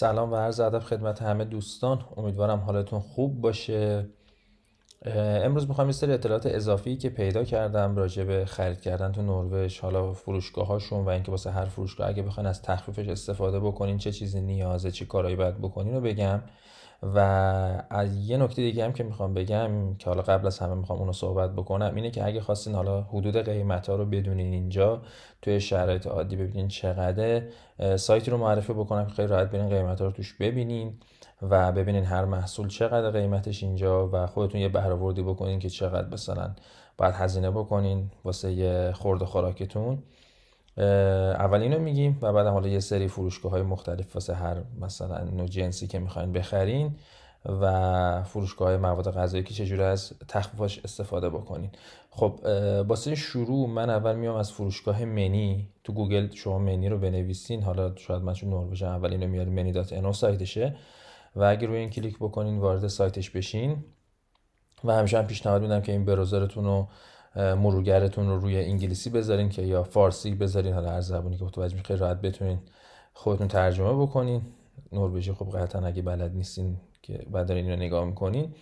سلام و عرض ادب خدمت همه دوستان امیدوارم حالتون خوب باشه امروز میخوام یه سری اطلاعات اضافی که پیدا کردم راجع به خرید کردن تو نروژ حالا فروشگاهاشون و اینکه واسه هر فروشگاه اگه بخواین از تخفیفش استفاده بکنین چه چیزی نیازه چه کارهایی باید بکنین رو بگم و از یه نکته دیگه هم که میخوام بگم که حالا قبل از همه میخوام اونو صحبت بکنم اینه که اگه خواستین حالا حدود قیمت ها رو بدونین اینجا توی شرایط عادی ببینین چقدر سایتی رو معرفی بکنم که خیلی راحت برین قیمت ها رو توش ببینین و ببینین هر محصول چقدر قیمتش اینجا و خودتون یه بهرهوردی بکنین که چقدر مثلا باید هزینه بکنین واسه یه خورد خوراکتون اول اینو میگیم و بعد حالا یه سری فروشگاه های مختلف واسه هر مثلا نوع جنسی که میخواین بخرین و فروشگاه های مواد غذایی که چجوری از تخفیفاش استفاده بکنین خب باسه شروع من اول میام از فروشگاه منی تو گوگل شما منی رو بنویسین حالا شاید من چون نروژ اول اینو میاریم منی دات انو سایتشه و اگه روی این کلیک بکنین وارد سایتش بشین و همیشه هم پیشنهاد میدم که این برازرتون رو مرورگرتون رو روی انگلیسی بذارین که یا فارسی بذارین حالا هر زبانی که متوجه میشه راحت بتونین خودتون ترجمه بکنین نروژی خب قطعا اگه بلد نیستین که بعد دارین رو نگاه میکنین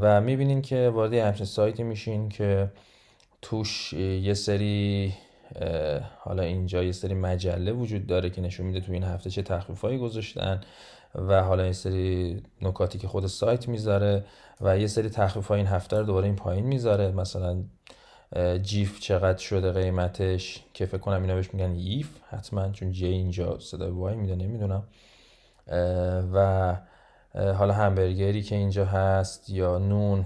و میبینین که وارد همچین سایتی میشین که توش یه سری حالا اینجا یه سری مجله وجود داره که نشون میده تو این هفته چه تخفیفایی گذاشتن و حالا این سری نکاتی که خود سایت میذاره و یه سری تخفیف های این هفته رو دوباره این پایین میذاره مثلا جیف چقدر شده قیمتش که فکر کنم اینا بهش میگن ایف حتما چون جی اینجا صدای وای میده نمیدونم و حالا همبرگری که اینجا هست یا نون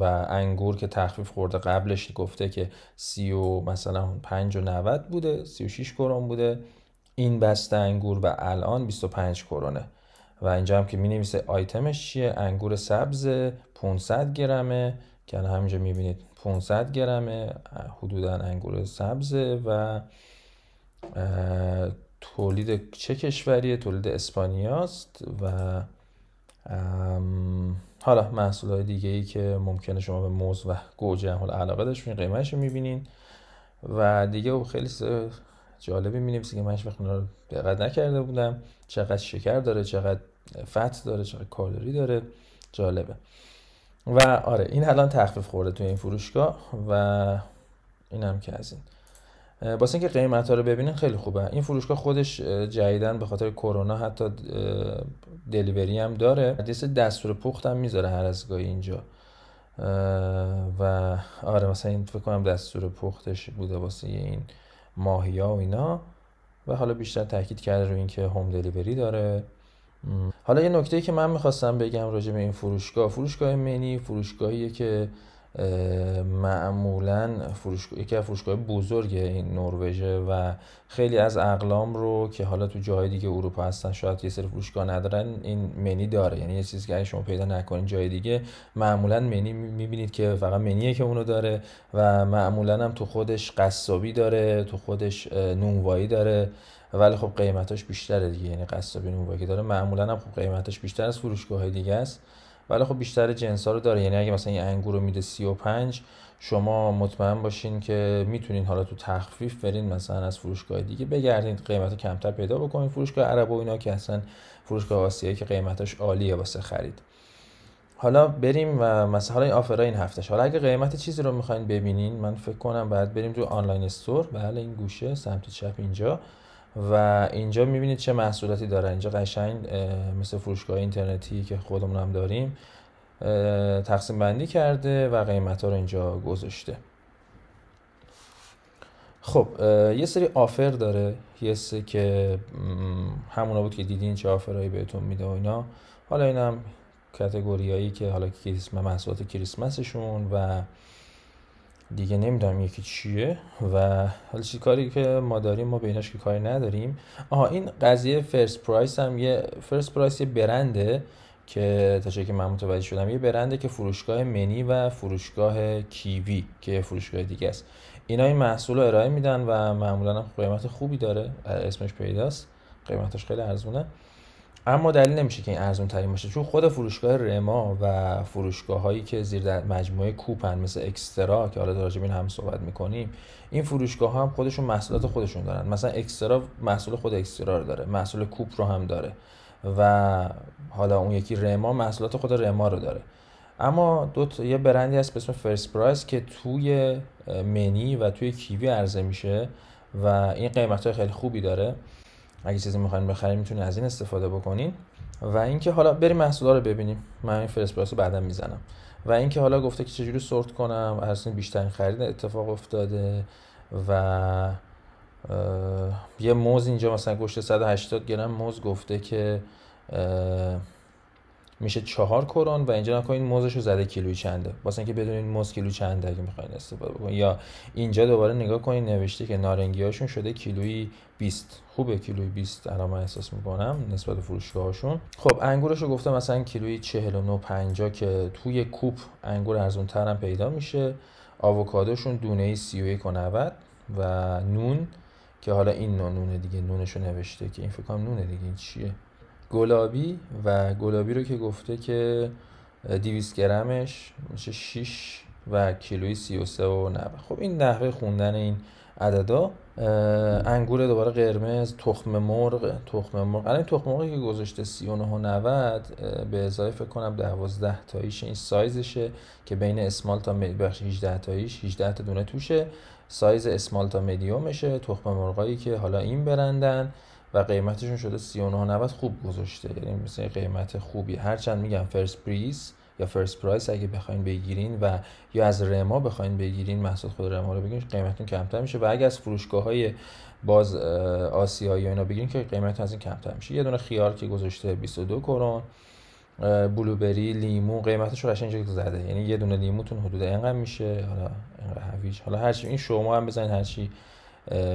و انگور که تخفیف خورده قبلش گفته که سی و مثلا پنج و نوت بوده سی و شیش کرون بوده این بسته انگور و الان 25 کرونه و اینجا هم که می نویسه آیتمش چیه انگور سبز 500 گرمه که الان همینجا می بینید 500 گرمه حدودا انگور سبز و تولید چه کشوریه تولید اسپانیاست و حالا محصول های دیگه ای که ممکنه شما به موز و گوجه هم حالا علاقه این قیمتش رو میبینین و دیگه خیلی جالبی می که منش وقت رو نکرده بودم چقدر شکر داره چقدر فت داره چقدر کالری داره جالبه و آره این الان تخفیف خورده توی این فروشگاه و این هم که از این واسه اینکه قیمت ها رو ببینین خیلی خوبه این فروشگاه خودش جدیدن به خاطر کرونا حتی دلیوری هم داره دیست دستور پخت هم میذاره هر از گاهی اینجا و آره مثلا این فکر کنم دستور پختش بوده واسه این ماهیا و اینا و حالا بیشتر تاکید کرده رو اینکه هوم دلیوری داره حالا یه نکته که من میخواستم بگم راجع به این فروشگاه فروشگاه منی فروشگاهیه که معمولا فروشگاه یکی از فروشگاه بزرگ این نروژه و خیلی از اقلام رو که حالا تو جاهای دیگه اروپا هستن شاید یه سری فروشگاه ندارن این منی داره یعنی یه چیزی که شما پیدا نکنین جای دیگه معمولا منی میبینید که فقط منیه که اونو داره و معمولا هم تو خودش قصابی داره تو خودش نونوایی داره ولی خب قیمتاش بیشتره دیگه یعنی قصابی نونوایی داره معمولا هم خب قیمتاش بیشتر از فروشگاه دیگه است ولی خب بیشتر جنس ها رو داره یعنی اگه مثلا این انگور رو میده 35 شما مطمئن باشین که میتونین حالا تو تخفیف برین مثلا از فروشگاه دیگه بگردین قیمت کمتر پیدا بکنین فروشگاه عرب و اینا که اصلا فروشگاه آسیایی که قیمتش عالیه واسه خرید حالا بریم و مثلا این آفرای این هفتهش حالا اگه قیمت چیزی رو میخواین ببینین من فکر کنم بعد بریم تو آنلاین استور بله این گوشه سمت چپ اینجا و اینجا میبینید چه محصولاتی داره اینجا قشنگ مثل فروشگاه اینترنتی که خودمون هم داریم تقسیم بندی کرده و قیمت ها رو اینجا گذاشته خب یه سری آفر داره یه سری که همونا بود که دیدین چه آفرهایی بهتون میده و اینا حالا اینم کتگوریایی که حالا کریسمس محصولات کریسمسشون و دیگه نمیدونم یکی چیه و حالا چی کاری که ما داریم ما ایناش که کاری نداریم آها این قضیه فرست پرایس هم یه فرست پرایس یه برنده که تا چه که من متوجه شدم یه برنده که فروشگاه منی و فروشگاه کیوی که فروشگاه دیگه است اینا این محصول رو ارائه میدن و معمولا هم قیمت خوبی داره اسمش پیداست قیمتش خیلی ارزونه اما دلیل نمیشه که این ارزون ترین باشه چون خود فروشگاه رما و فروشگاه هایی که زیر مجموعه کوپن مثل اکسترا که حالا در این هم صحبت میکنیم این فروشگاه هم خودشون محصولات خودشون دارن مثلا اکسترا محصول خود اکسترا رو داره محصول کوپ رو هم داره و حالا اون یکی رما محصولات خود رما رو داره اما دو یه برندی هست به اسم فرست پرایس که توی منی و توی کیوی عرضه میشه و این قیمت های خیلی خوبی داره اگه چیزی میخواین بخرین میتونین از این استفاده بکنین و اینکه حالا بریم محصولا رو ببینیم من این فرست بعدا میزنم و اینکه حالا گفته که چجوری سورت کنم از بیشترین خرید اتفاق افتاده و یه موز اینجا مثلا گوشت 180 گرم موز گفته که میشه چهار کرون و اینجا نکنین موزش رو زده کیلویی چنده واسه اینکه بدونین موز کیلو چنده اگه میخواین استفاده بکنین یا اینجا دوباره نگاه کنین نوشته که نارنگی هاشون شده کیلویی 20 خوبه کیلوی 20 الان من احساس میکنم نسبت فروشگاهشون. هاشون خب انگورش رو گفتم مثلا کیلویی 49 50 که توی کوپ انگور ارزون هم پیدا میشه آووکادوشون دونه ای 31 و 90 و نون که حالا این نون نونه دیگه نونش نوشته که این فکر کنم نونه دیگه چیه گلابی و گلابی رو که گفته که 200 گرمش میشه 6 و کیلوی 33 و 90 خب این نحوه خوندن این عددا انگور دوباره قرمز تخم مرغ تخم مرغ الان تخم مرغی که گذاشته 39 و 90 به ازای فکر کنم 12 تاییش این سایزشه که بین اسمال تا مد... بخش 18 تاییش 18 تا دونه توشه سایز اسمال تا مدیومشه تخم مرغایی که حالا این برندن و قیمتشون شده 39.90 خوب گذاشته یعنی مثل قیمت خوبی هرچند میگم فرست پریس یا فرست پرایس اگه بخواین بگیرین و یا از رما بخواین بگیرین محصول خود رما رو بگیرین قیمتون کمتر میشه و اگه از فروشگاه های باز آسیایی اینا بگیرین که قیمت از این کمتر میشه یه دونه خیار که گذاشته 22 کرون بلوبری لیمو قیمتش رو زده یعنی یه دونه لیموتون حدود اینقدر میشه حالا اینقدر هویج حالا هرچی این شما هم بزنین هرچی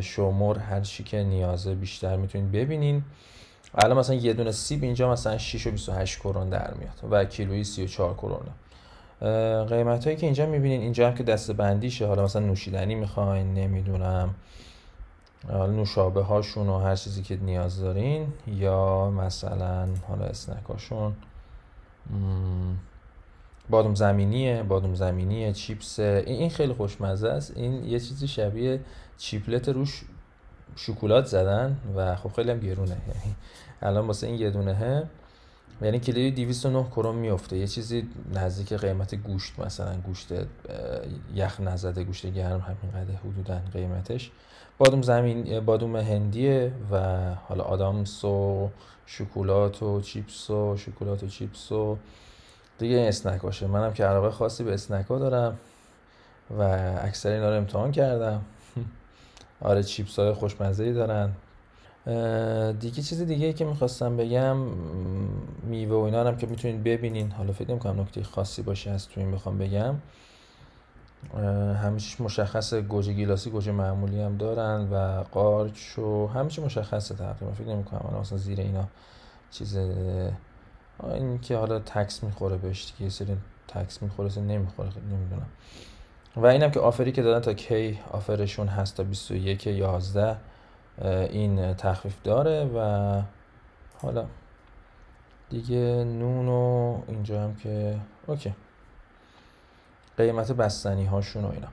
شمر هر چی که نیازه بیشتر میتونید ببینین الان مثلا یه دونه سیب اینجا مثلا 6 و 28 کرون در میاد و کیلویی 34 کرونه قیمت هایی که اینجا میبینین اینجا هم که دسته بندیشه حالا مثلا نوشیدنی میخواین نمیدونم حالا نوشابه هاشون و هر چیزی که نیاز دارین یا مثلا حالا اسنک هاشون بادم زمینیه بادم زمینیه چیپس این خیلی خوشمزه است این یه چیزی شبیه چیپلت روش شکلات زدن و خب خیلی هم گرونه یعنی الان واسه این یه دونه یعنی کلیدی 209 کرون میفته یه چیزی نزدیک قیمت گوشت مثلا گوشت یخ نزده گوشت گرم همین قده حدودا قیمتش بادم زمین بادوم هندیه و حالا آدامس و شکلات و چیپس و شکلات و چیپس و دیگه این اسنک باشه منم که علاقه خاصی به اسنک ها دارم و اکثر اینا رو امتحان کردم آره چیپس های خوشمزه ای دارن دیگه چیز دیگه که میخواستم بگم میوه و اینا هم که میتونید ببینین حالا فکر کنم نکته خاصی باشه از تو این بخوام بگم همیشه مشخص گوجه گیلاسی گوجه معمولی هم دارن و قارچ و همیشه مشخصه تقریبا فکر نمیکنم من اصلا زیر اینا چیز این که حالا تکس میخوره بهش دیگه سری تکس میخوره سری نمیخوره نمیدونم و اینم که آفری که دادن تا کی آفرشون هست تا 21 11 این تخفیف داره و حالا دیگه نون و اینجا هم که اوکی قیمت بستنی هاشون و اینا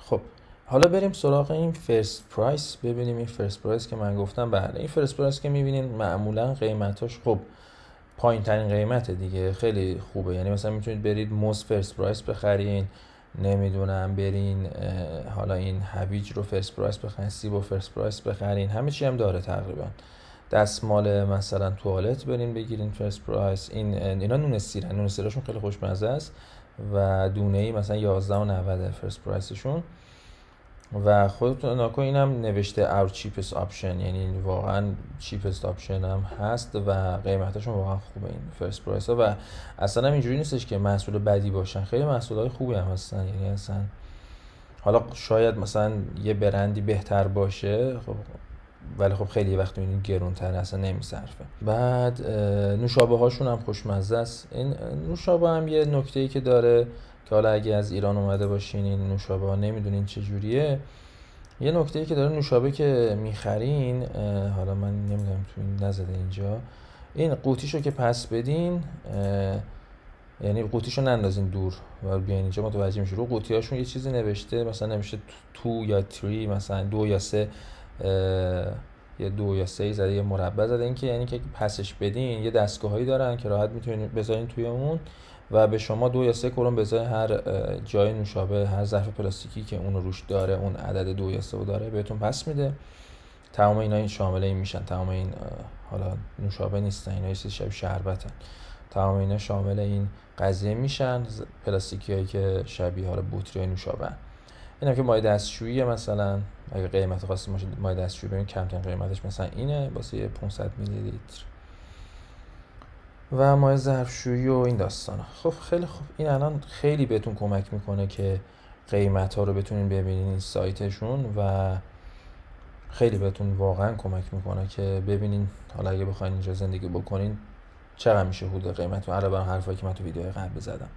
خب حالا بریم سراغ این فرست پرایس ببینیم این فرست پرایس که من گفتم بله این فرست پرایس که میبینین معمولا قیمتاش خب پایین ترین قیمت دیگه خیلی خوبه یعنی مثلا میتونید برید موس فرست پرایس بخرین نمیدونم برین حالا این هویج رو فرست پرایس بخرین سیب رو فرست پرایس بخرین همه چی هم داره تقریبا دستمال مثلا توالت برین بگیرین فرست پرایس این اینا نون سیرن نون سیرشون خیلی خوشمزه است و دونه ای مثلا 11 و فرست پرایسشون و خود ناکو این هم نوشته اور چیپس آپشن یعنی واقعا چیپست آپشن هم هست و قیمتشون واقعا خوبه این فرست پرایس ها و اصلا هم اینجوری نیستش که محصول بدی باشن خیلی محصول های خوبی هم هستن یعنی اصلا حالا شاید مثلا یه برندی بهتر باشه خب ولی خب خیلی وقت گرون گرونتر اصلا نمیصرفه بعد نوشابه هاشون هم خوشمزه است این نوشابه هم یه نکته ای که داره که حالا اگه از ایران اومده باشین این نوشابه ها نمیدونین چجوریه یه نکته ای که داره نوشابه که میخرین حالا من نمیدونم تو این نزده اینجا این قوطیشو که پس بدین یعنی قوطیشو نندازین دور و بیاین اینجا متوجه میشه رو هاشون یه چیزی نوشته مثلا نوشته تو یا تری مثلا دو یا سه یه دو یا سه زده یه مربع زده این که یعنی که پسش بدین یه دستگاه هایی دارن که راحت میتونین بذارین توی اون و به شما دو یا سه کرون به هر جای نوشابه هر ظرف پلاستیکی که اون روش داره اون عدد دو یا سه داره بهتون پس میده تمام اینا این شامل این میشن تمام این حالا نوشابه نیستن اینا چیز شب شربتن تمام اینا شامل این قضیه میشن پلاستیکی هایی که شبیه حالا بطری نوشابه اینا که مایع دستشویی مثلا اگه قیمت خاصی باشه مایع دستشویی ببین کمترین قیمتش مثلا اینه واسه 500 میلی لیتر و مای ظرفشویی و این ها خب خیلی خوب این الان خیلی بهتون کمک میکنه که قیمت ها رو بتونین ببینین سایتشون و خیلی بهتون واقعا کمک میکنه که ببینین حالا اگه بخواین اینجا زندگی بکنین چقدر میشه حدود قیمت و علاوه بر حرفایی که من تو ویدیوهای قبل زدم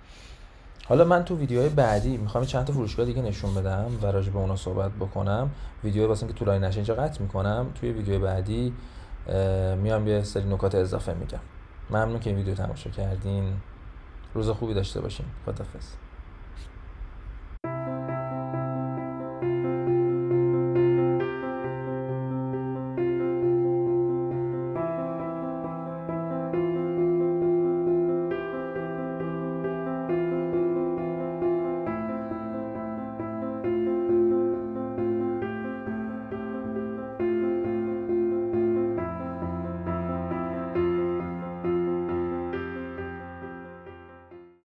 حالا من تو ویدیوهای بعدی میخوام چند تا فروشگاه دیگه نشون بدم و راجع به اونا صحبت بکنم ویدیو واسه که طولانی نشه اینجا قطع میکنم توی ویدیو بعدی میام یه سری نکات اضافه میگم ممنون که ویدیو تماشا کردین روز خوبی داشته باشین خدافظ